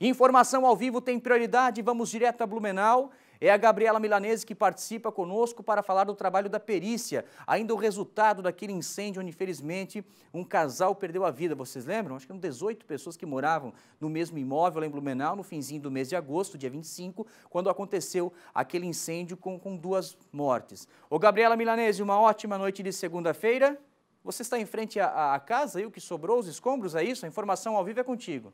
Informação ao vivo tem prioridade, vamos direto a Blumenau. É a Gabriela Milanese que participa conosco para falar do trabalho da perícia, ainda o resultado daquele incêndio onde, infelizmente, um casal perdeu a vida. Vocês lembram? Acho que eram 18 pessoas que moravam no mesmo imóvel lá em Blumenau, no finzinho do mês de agosto, dia 25, quando aconteceu aquele incêndio com, com duas mortes. Ô, Gabriela Milanese, uma ótima noite de segunda-feira. Você está em frente à, à casa e o que sobrou, os escombros, é isso? A informação ao vivo é contigo.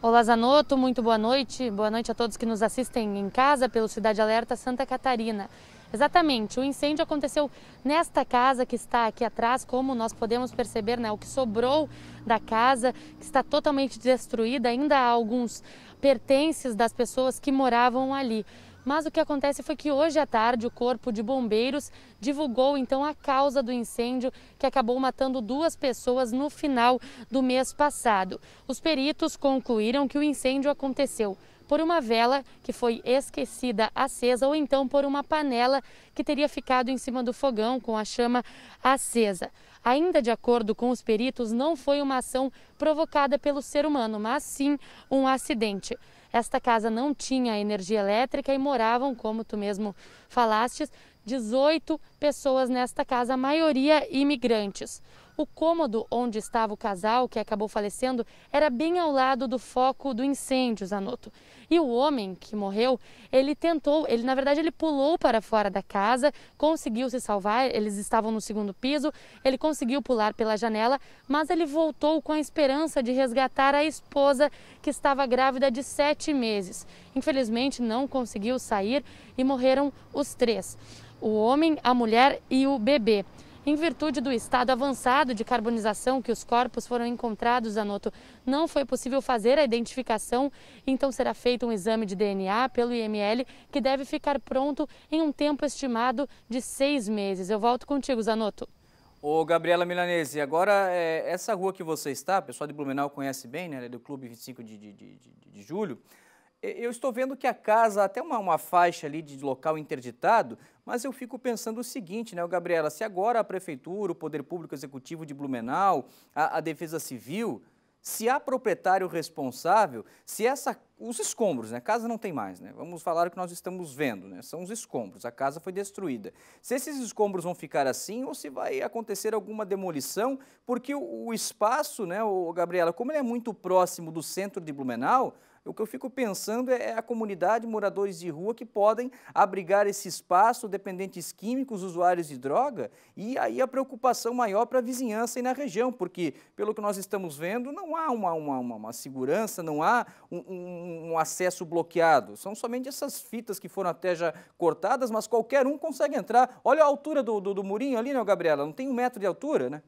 Olá Zanotto, muito boa noite. Boa noite a todos que nos assistem em casa pelo Cidade Alerta Santa Catarina. Exatamente, o incêndio aconteceu nesta casa que está aqui atrás, como nós podemos perceber, né, o que sobrou da casa, que está totalmente destruída, ainda há alguns pertences das pessoas que moravam ali. Mas o que acontece foi que hoje à tarde o Corpo de Bombeiros divulgou então a causa do incêndio que acabou matando duas pessoas no final do mês passado. Os peritos concluíram que o incêndio aconteceu por uma vela que foi esquecida acesa ou então por uma panela que teria ficado em cima do fogão com a chama acesa. Ainda de acordo com os peritos, não foi uma ação provocada pelo ser humano, mas sim um acidente. Esta casa não tinha energia elétrica e moravam, como tu mesmo falaste, 18 pessoas nesta casa, a maioria imigrantes. O cômodo onde estava o casal, que acabou falecendo, era bem ao lado do foco do incêndio, Zanotto. E o homem que morreu, ele tentou, ele na verdade ele pulou para fora da casa, conseguiu se salvar, eles estavam no segundo piso, ele conseguiu pular pela janela, mas ele voltou com a esperança de resgatar a esposa que estava grávida de sete meses. Infelizmente não conseguiu sair e morreram os três: o homem, a mulher e o bebê. Em virtude do estado avançado de carbonização que os corpos foram encontrados, Anoto, não foi possível fazer a identificação, então será feito um exame de DNA pelo IML que deve ficar pronto em um tempo estimado de seis meses. Eu volto contigo, Zanotto. Ô, Gabriela Milanese, agora é, essa rua que você está, o pessoal de Blumenau conhece bem, né? É do Clube 25 de, de, de, de Julho. Eu estou vendo que a casa, até uma, uma faixa ali de local interditado, mas eu fico pensando o seguinte, né, Gabriela, se agora a Prefeitura, o Poder Público Executivo de Blumenau, a, a Defesa Civil, se há proprietário responsável, se essa os escombros, né? A casa não tem mais, né? Vamos falar o que nós estamos vendo, né? São os escombros, a casa foi destruída. Se esses escombros vão ficar assim ou se vai acontecer alguma demolição, porque o, o espaço, né, o, Gabriela, como ele é muito próximo do centro de Blumenau, o que eu fico pensando é, é a comunidade, moradores de rua que podem abrigar esse espaço, dependentes químicos, usuários de droga, e aí a preocupação maior para a vizinhança e na região, porque, pelo que nós estamos vendo, não há uma, uma, uma, uma segurança, não há um, um um, acesso bloqueado. São somente essas fitas que foram até já cortadas, mas qualquer um consegue entrar. Olha a altura do, do, do murinho ali, né, Gabriela? Não tem um metro de altura, né?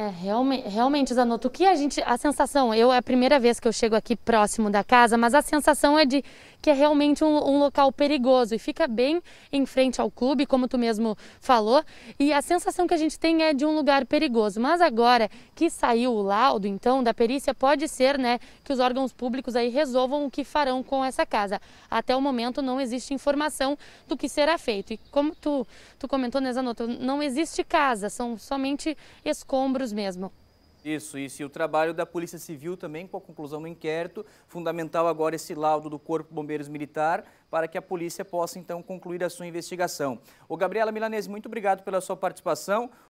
É, realmente, realmente, Zanotto, o que a gente. A sensação, eu é a primeira vez que eu chego aqui próximo da casa, mas a sensação é de que é realmente um, um, local perigoso e fica bem em frente ao clube, como tu mesmo falou. E a sensação que a gente tem é de um lugar perigoso. Mas agora que saiu o laudo, então, da perícia, pode ser né, que os órgãos públicos aí resolvam o que farão com essa casa. Até o momento não existe informação do que será feito. E como tu, tu comentou, né, Zanotto, não existe casa, são somente escombros mesmo. Isso, isso. E o trabalho da Polícia Civil também, com a conclusão do inquérito. Fundamental agora esse laudo do Corpo Bombeiros Militar para que a polícia possa, então, concluir a sua investigação. O Gabriela Milanese, muito obrigado pela sua participação.